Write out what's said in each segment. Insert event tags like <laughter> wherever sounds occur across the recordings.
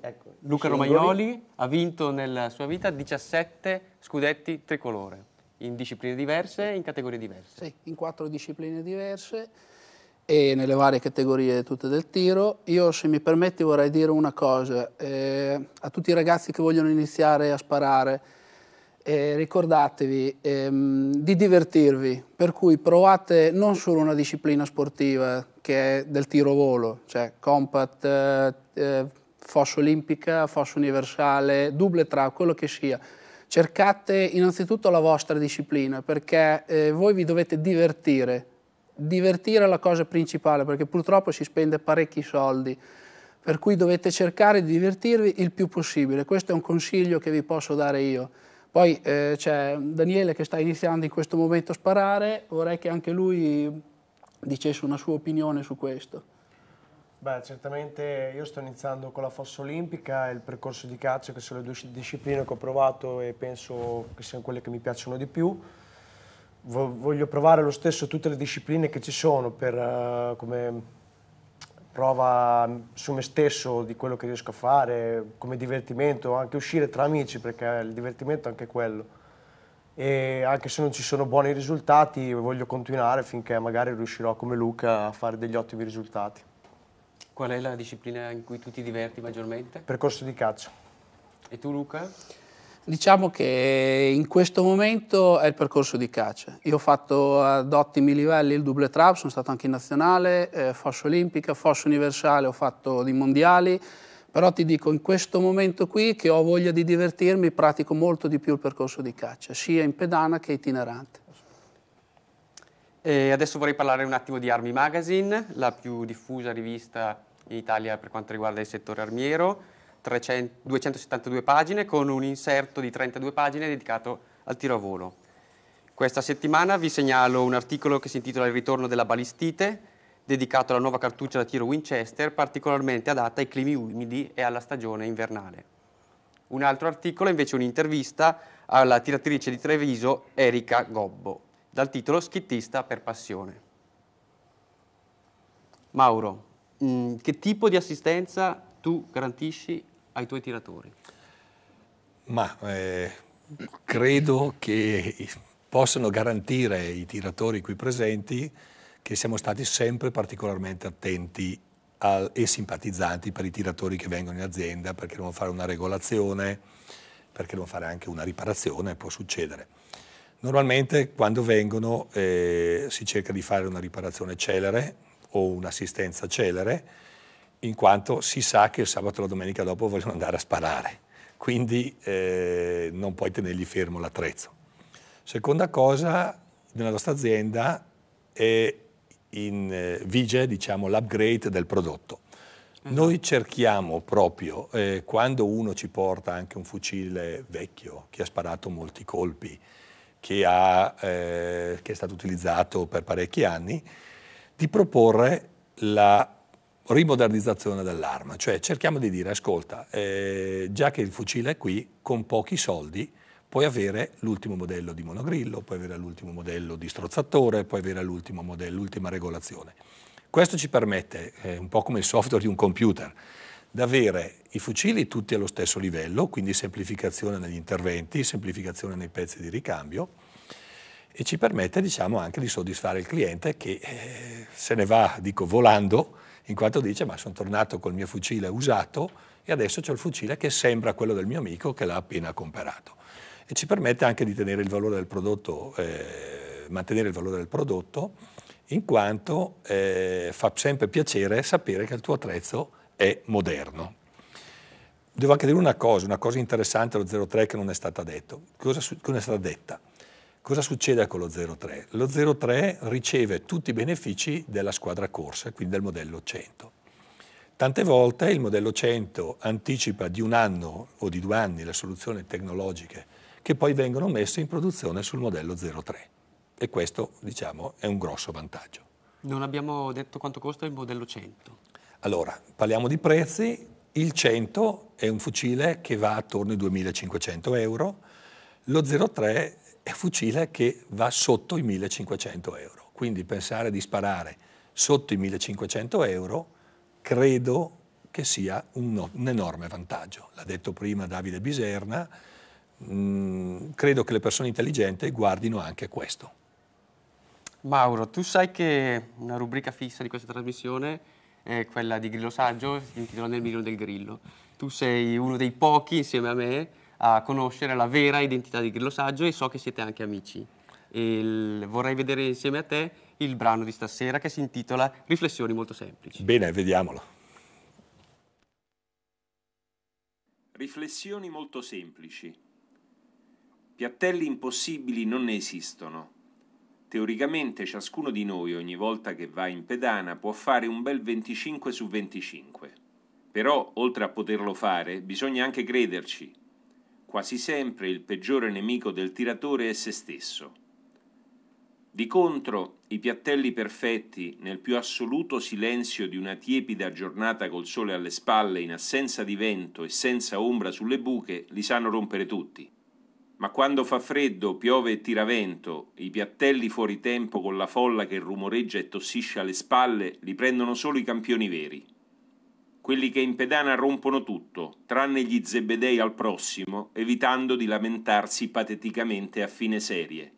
Ecco, Luca Romagnoli ha vinto nella sua vita 17 scudetti tricolore, in discipline diverse, e in categorie diverse. Sì, in quattro discipline diverse e nelle varie categorie tutte del tiro. Io, se mi permetti, vorrei dire una cosa. Eh, a tutti i ragazzi che vogliono iniziare a sparare, eh, ricordatevi ehm, di divertirvi, per cui provate non solo una disciplina sportiva che è del tiro volo, cioè compact, eh, eh fossa olimpica, fossa universale, double tra, quello che sia. Cercate innanzitutto la vostra disciplina perché eh, voi vi dovete divertire. Divertire è la cosa principale perché purtroppo si spende parecchi soldi, per cui dovete cercare di divertirvi il più possibile. Questo è un consiglio che vi posso dare io. Poi eh, c'è Daniele che sta iniziando in questo momento a sparare, vorrei che anche lui dicesse una sua opinione su questo. Beh, certamente io sto iniziando con la fossa olimpica e il percorso di caccia, che sono le due discipline che ho provato e penso che siano quelle che mi piacciono di più. Voglio provare lo stesso tutte le discipline che ci sono per, uh, come prova su me stesso di quello che riesco a fare, come divertimento, anche uscire tra amici, perché il divertimento è anche quello. E anche se non ci sono buoni risultati, voglio continuare finché magari riuscirò come Luca a fare degli ottimi risultati. Qual è la disciplina in cui tu ti diverti maggiormente? Percorso di calcio. E tu Luca? Diciamo che in questo momento è il percorso di caccia. Io ho fatto ad ottimi livelli il double trap, sono stato anche in nazionale, eh, fascia olimpica, fascia universale, ho fatto dei mondiali, però ti dico in questo momento qui che ho voglia di divertirmi pratico molto di più il percorso di caccia, sia in pedana che itinerante. E adesso vorrei parlare un attimo di Army Magazine, la più diffusa rivista in Italia per quanto riguarda il settore armiero, 300, 272 pagine con un inserto di 32 pagine dedicato al tiro a volo. Questa settimana vi segnalo un articolo che si intitola Il ritorno della balistite, dedicato alla nuova cartuccia da tiro Winchester, particolarmente adatta ai climi umidi e alla stagione invernale. Un altro articolo è invece un'intervista alla tiratrice di Treviso Erika Gobbo, dal titolo Schittista per passione. Mauro, Mm, che tipo di assistenza tu garantisci ai tuoi tiratori? Ma eh, credo che possano garantire i tiratori qui presenti che siamo stati sempre particolarmente attenti al, e simpatizzanti per i tiratori che vengono in azienda perché devono fare una regolazione, perché devono fare anche una riparazione, può succedere. Normalmente quando vengono eh, si cerca di fare una riparazione celere, o un'assistenza celere, in quanto si sa che il sabato e la domenica dopo vogliono andare a sparare, quindi eh, non puoi tenergli fermo l'attrezzo. Seconda cosa, nella nostra azienda è in, eh, vige diciamo, l'upgrade del prodotto. Mm-hmm. Noi cerchiamo proprio, eh, quando uno ci porta anche un fucile vecchio, che ha sparato molti colpi, che, ha, eh, che, è stato utilizzato per parecchi anni, di proporre la rimodernizzazione dell'arma, cioè cerchiamo di dire ascolta, eh, già che il fucile è qui, con pochi soldi puoi avere l'ultimo modello di monogrillo, puoi avere l'ultimo modello di strozzatore, puoi avere l'ultimo modello, l'ultima regolazione. Questo ci permette, eh, un po' come il software di un computer, di avere i fucili tutti allo stesso livello, quindi semplificazione negli interventi, semplificazione nei pezzi di ricambio, e ci permette diciamo, anche di soddisfare il cliente che eh, se ne va dico, volando in quanto dice ma sono tornato col mio fucile usato e adesso c'è il fucile che sembra quello del mio amico che l'ha appena comperato. E ci permette anche di tenere il valore del prodotto, eh, mantenere il valore del prodotto in quanto eh, fa sempre piacere sapere che il tuo attrezzo è moderno. Devo anche dire una cosa, una cosa interessante allo 03 che non è stata detta. Cosa non è stata detta? Cosa succede con lo 03? Lo 03 riceve tutti i benefici della squadra corsa, quindi del modello 100. Tante volte il modello 100 anticipa di un anno o di due anni le soluzioni tecnologiche che poi vengono messe in produzione sul modello 03 e questo diciamo è un grosso vantaggio. Non abbiamo detto quanto costa il modello 100. Allora, parliamo di prezzi, il 100 è un fucile che va attorno ai 2500 euro, lo 03 è un fucile che va sotto i 1500 euro. Quindi pensare di sparare sotto i 1500 euro credo che sia un, un enorme vantaggio. L'ha detto prima Davide Biserna, mh, mm, credo che le persone intelligenti guardino anche questo. Mauro, tu sai che una rubrica fissa di questa trasmissione è quella di Grillo Saggio, intitolata Nel milione del grillo. Tu sei uno dei pochi, insieme a me, a conoscere la vera identità di Grillo Saggio e so che siete anche amici. Il, vorrei vedere insieme a te il brano di stasera che si intitola Riflessioni molto semplici. Bene, vediamolo. Riflessioni molto semplici. Piattelli impossibili non ne esistono. Teoricamente ciascuno di noi ogni volta che va in pedana può fare un bel 25 su 25. Però, oltre a poterlo fare, bisogna anche crederci, Quasi sempre il peggiore nemico del tiratore è se stesso. Di contro, i piattelli perfetti, nel più assoluto silenzio di una tiepida giornata col sole alle spalle, in assenza di vento e senza ombra sulle buche, li sanno rompere tutti. Ma quando fa freddo, piove e tira vento, i piattelli fuori tempo con la folla che rumoreggia e tossisce alle spalle, li prendono solo i campioni veri quelli che in pedana rompono tutto, tranne gli zebedei al prossimo, evitando di lamentarsi pateticamente a fine serie.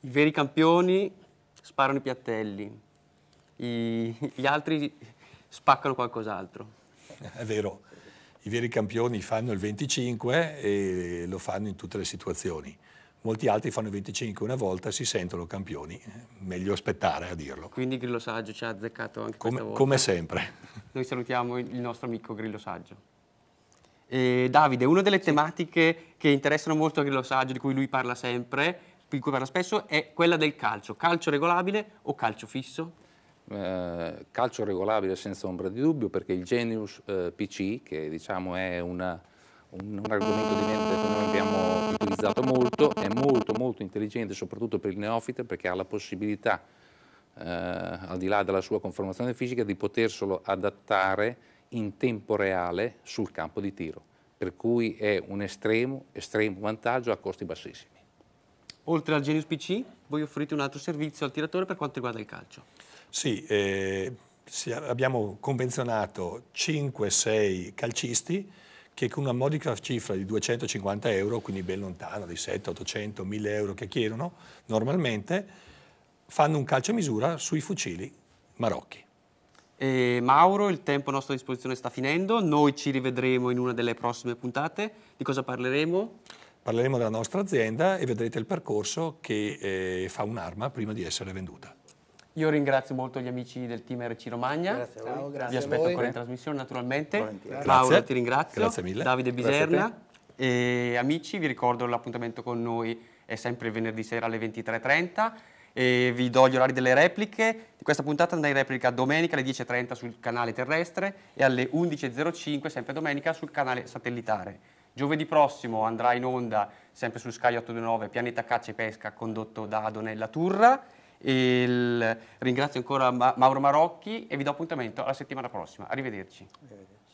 I veri campioni sparano i piattelli, I, gli altri spaccano qualcos'altro. È vero, i veri campioni fanno il 25 e lo fanno in tutte le situazioni molti altri fanno 25 una volta, si sentono campioni, eh, meglio aspettare a dirlo. Quindi Grillo Saggio ci ha azzeccato anche come, volta. Come sempre. <laughs> Noi salutiamo il nostro amico Grillo Saggio. Eh, Davide, una delle sì. tematiche che interessano molto a Grillo Saggio, di cui lui parla sempre, di cui parla spesso, è quella del calcio. Calcio regolabile o calcio fisso? Eh, calcio regolabile senza ombra di dubbio perché il Genius eh, PC, che diciamo è una, un, un, argomento di utilizzato molto, è molto molto intelligente soprattutto per il neofita perché ha la possibilità, eh, al di là della sua conformazione fisica, di poterselo adattare in tempo reale sul campo di tiro, per cui è un estremo, estremo vantaggio a costi bassissimi. Oltre al Genius PC, voi offrite un altro servizio al tiratore per quanto riguarda il calcio. Sì, eh, abbiamo convenzionato 5-6 calcisti che con una modica cifra di 250 euro, quindi ben lontano di 700, 800, 1000 euro che chiedono normalmente, fanno un calcio a misura sui fucili marocchi. E Mauro, il tempo a nostra disposizione sta finendo, noi ci rivedremo in una delle prossime puntate. Di cosa parleremo? Parleremo della nostra azienda e vedrete il percorso che eh, fa un'arma prima di essere venduta. Io ringrazio molto gli amici del team RC Romagna. Grazie a voi. Grazie Vi aspetto con la trasmissione naturalmente. Paola grazie. ti ringrazio. Grazie mille. Davide Biserna. E amici, vi ricordo l'appuntamento con noi è sempre venerdì sera alle 23.30 e vi do gli orari delle repliche. questa puntata andrà in replica domenica alle 10.30 sul canale terrestre e alle 11.05 sempre domenica sul canale satellitare. Giovedì prossimo andrà in onda sempre su Sky 829 Pianeta Caccia e Pesca condotto da Adonella Turra il... Ringrazio ancora Ma Mauro Marocchi e vi do appuntamento alla settimana prossima. Arrivederci. Arrivederci.